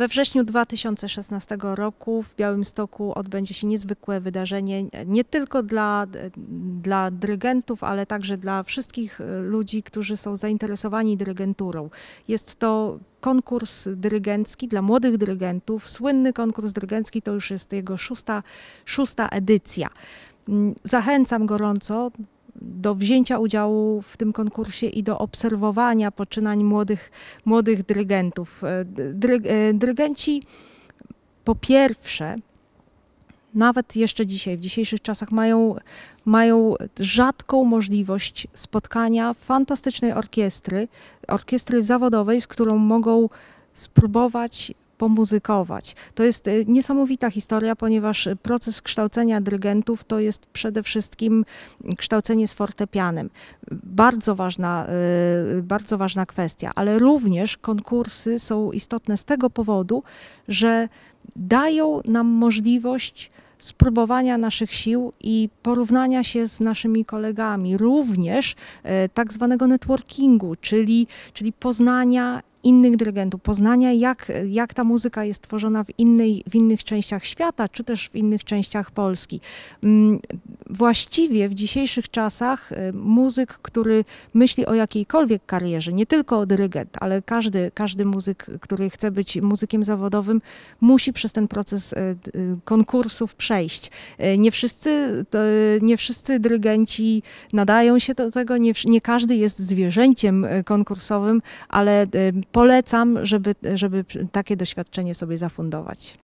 We wrześniu 2016 roku w Białymstoku odbędzie się niezwykłe wydarzenie, nie tylko dla, dla dyrygentów, ale także dla wszystkich e, ludzi, którzy są zainteresowani dyrygenturą. Jest to konkurs dyrygencki dla młodych dyrygentów. Słynny konkurs dyrygencki to już jest jego szósta, szósta edycja. Mm, zachęcam gorąco do wzięcia udziału w tym konkursie i do obserwowania poczynań młodych, młodych dyrygentów. E, Dyryg, e, dyrygenci po pierwsze, nawet jeszcze dzisiaj, w dzisiejszych czasach, mają, mają rzadką możliwość spotkania fantastycznej orkiestry, orkiestry zawodowej, z którą mogą spróbować pomuzykować. To jest e, niesamowita historia, ponieważ e, proces kształcenia dyrygentów to jest przede wszystkim kształcenie z fortepianem. Bardzo ważna, e, bardzo ważna kwestia, ale również konkursy są istotne z tego powodu, że dają nam możliwość spróbowania naszych sił i porównania się z naszymi kolegami, również tak zwanego networkingu, czyli, czyli poznania innych dyrygentów, poznania jak, jak ta muzyka jest tworzona w, innej, w innych częściach świata, czy też w innych częściach Polski. Mm, właściwie w dzisiejszych czasach y, muzyk, który myśli o jakiejkolwiek karierze, nie tylko o dyrygent, ale każdy, każdy muzyk, który chce być muzykiem zawodowym, musi przez ten proces y, y, konkursów przejść. Nie wszyscy, nie wszyscy dyrygenci nadają się do tego, nie, nie każdy jest zwierzęciem konkursowym, ale polecam, żeby, żeby takie doświadczenie sobie zafundować.